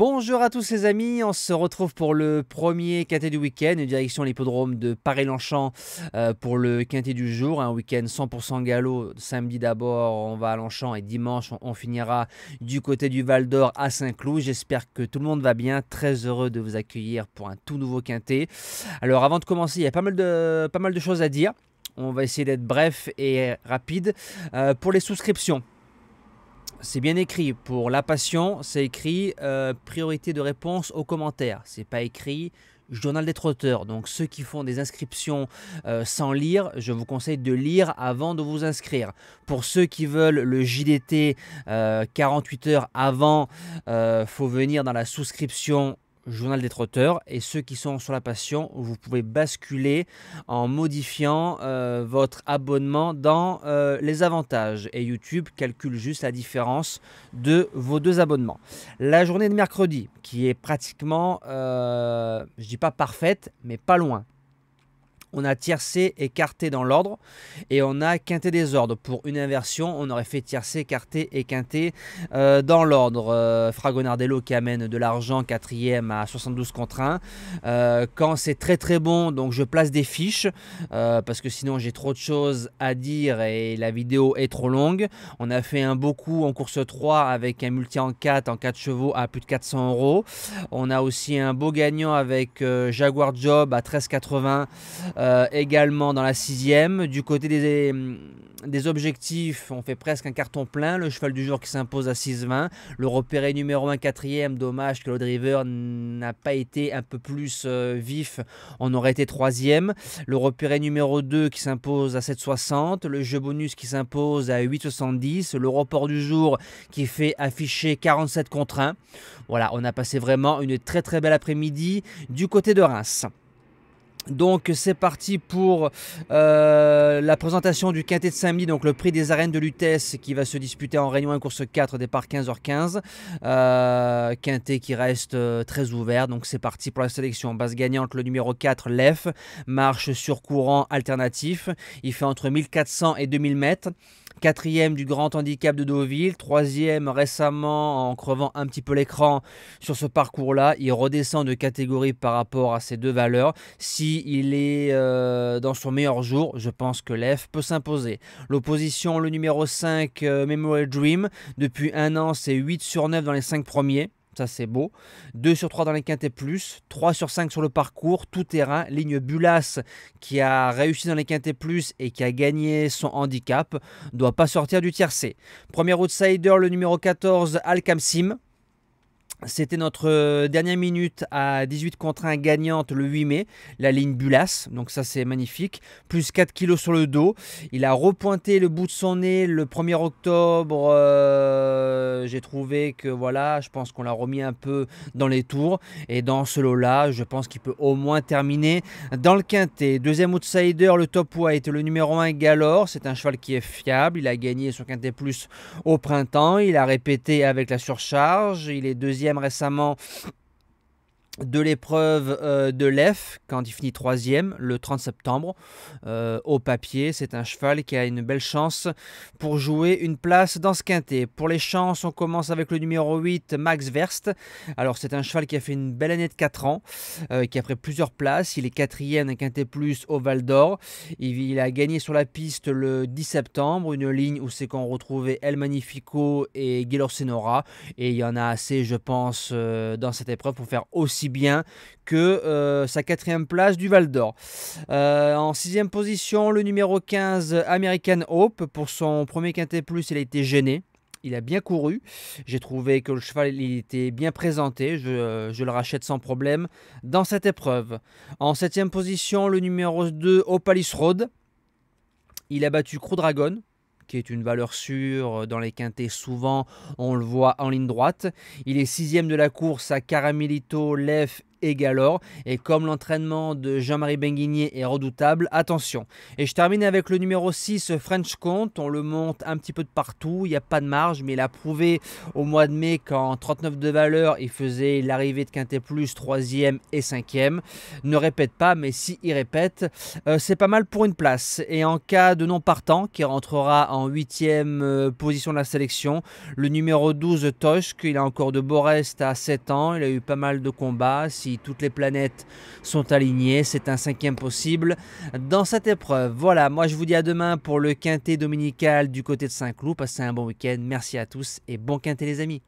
Bonjour à tous les amis, on se retrouve pour le premier quintet du week-end, direction l'hippodrome de Paris-Longchamp euh, pour le quintet du jour, un week-end 100% galop, samedi d'abord on va à L'Enchamp et dimanche on, finira du côté du Val d'Or à Saint-Cloud, j'espère que tout le monde va bien, très heureux de vous accueillir pour un tout nouveau quintet. Alors avant de commencer, il y a pas mal de, pas mal de choses à dire, on va essayer d'être bref et rapide. Euh, pour les souscriptions, c'est bien écrit. Pour la passion, c'est écrit euh, priorité de réponse aux commentaires. C'est pas écrit journal des auteur. Donc ceux qui font des inscriptions euh, sans lire, je vous conseille de lire avant de vous inscrire. Pour ceux qui veulent le JDT 48 euh, heures avant, faut venir dans la souscription Journal des trotteurs et ceux qui sont sur la passion, vous pouvez basculer en modifiant euh, votre abonnement dans euh, les avantages et YouTube calcule juste la différence de vos deux abonnements. La journée de mercredi qui est pratiquement, euh, je dis pas parfaite, mais pas loin on a tiercé, écarté dans l'ordre, et on a quinté des ordres. Pour une inversion, on aurait fait tiercé, écarté et quinté euh, dans l'ordre. Euh, Fragonardello qui amène de l'argent, quatrième à 72 contre 1. Euh, quand c'est très très bon, donc je place des fiches, parce que sinon j'ai trop de choses à dire et la vidéo est trop longue. On a fait un beau coup en course 3 avec un multi en 4, en 4 chevaux à plus de 400 euros. On a aussi un beau gagnant avec Jaguar Job à 13,80. Euh, également dans la sixième. Du côté euh, des, objectifs, on fait presque un carton plein. Le cheval du jour qui s'impose à 6'20, Le repéré numéro 1 quatrième. Dommage que le driver n'a pas été un peu plus euh, vif. On aurait été troisième. Le repéré numéro 2 qui s'impose à 7,60. Le jeu bonus qui s'impose à 8,70. Le report du jour qui fait afficher 47 contre 1. Voilà, on a passé vraiment une très très belle après-midi du côté de Reims. Donc c'est parti pour euh, la présentation du Quintet de samedi, donc le prix des arènes de l'UTS qui va se disputer en Réunion 1 course 4, départ 15h15. Euh, quintet qui reste euh, très ouvert, donc c'est parti pour la sélection. Base gagnante, le numéro 4, l'EF, marche sur courant alternatif. Il fait entre 1400 et 2000 mètres quatrième du grand handicap de Deauville, troisième récemment en crevant un petit peu l'écran sur ce parcours-là. Il redescend de catégorie par rapport à ces deux valeurs. Si il est euh, dans son meilleur jour, je pense que l'EF peut s'imposer. L'opposition, le numéro 5, euh, Memorial Dream, depuis un an, c'est 8 sur 9 dans les 5 premiers ça c'est beau. 2 sur 3 dans les quintes et plus, 3 sur 5 sur le parcours, tout terrain, ligne Bulas qui a réussi dans les quintes et plus et qui a gagné son handicap, doit pas sortir du tiercé. Premier outsider, le numéro 14, Al Kamsim, c'était notre euh, dernière minute à 18 contre 1 gagnante le 8 mai, la ligne Bulas, donc ça c'est magnifique, plus 4 kilos sur le dos. Il a repointé le bout de son nez le 1er octobre, euh, j'ai trouvé que voilà, je pense qu'on l'a remis un peu dans les tours, et dans ce lot-là, je pense qu'il peut au moins terminer dans le quintet. Deuxième outsider, le top white, le numéro 1 Galore, c'est un cheval qui est fiable, il a gagné son quintet plus au printemps, il a répété avec la surcharge, il est deuxième récemment de l'épreuve euh, de l'EF quand il finit troisième le 30 septembre euh, au papier. C'est un cheval qui a une belle chance pour jouer une place dans ce quintet. Pour les chances, on commence avec le numéro 8, Max Verst. Alors c'est un cheval qui a fait une belle année de 4 ans, euh, qui a pris plusieurs places. Il est quatrième d'un quintet plus au Val d'Or. Il, a gagné sur la piste le 10 septembre, une ligne où c'est qu'on retrouvait El Magnifico et Gilor Senora. Et il y en a assez, je pense, dans cette épreuve pour faire aussi bien que euh, sa quatrième place du Val d'Or. Euh, en sixième position, le numéro 15, American Hope. Pour son premier quintet plus, il a été gêné. Il a bien couru. J'ai trouvé que le cheval il était bien présenté. Je, le rachète sans problème dans cette épreuve. En septième position, le numéro 2, Opalis Road. Il a battu Crew Dragon qui est une valeur sûre euh, dans les quintés souvent, on le voit en ligne droite. Il est sixième de la course à Caramilito, Lef et Et comme l'entraînement de Jean-Marie Benguigné est redoutable, attention. Et je termine avec le numéro 6, French Comte. On le monte un petit peu de partout, il n'y a pas de marge, mais il a prouvé au mois de mai qu'en 39 de valeur, il faisait l'arrivée de Quintet Plus 3e et 5e. Ne répète pas, mais si il répète, euh, c'est pas mal pour une place. Et en cas de non partant, qui rentrera en 8e euh, position de la sélection, le numéro 12, Toshk, il a encore de beau reste à 7 ans, il a eu pas mal de combats toutes les planètes sont alignées, c'est un cinquième possible dans cette épreuve. Voilà, moi je vous dis à demain pour le quintet dominical du côté de Saint-Cloud. Passez un bon week-end, merci à tous et bon quintet les amis.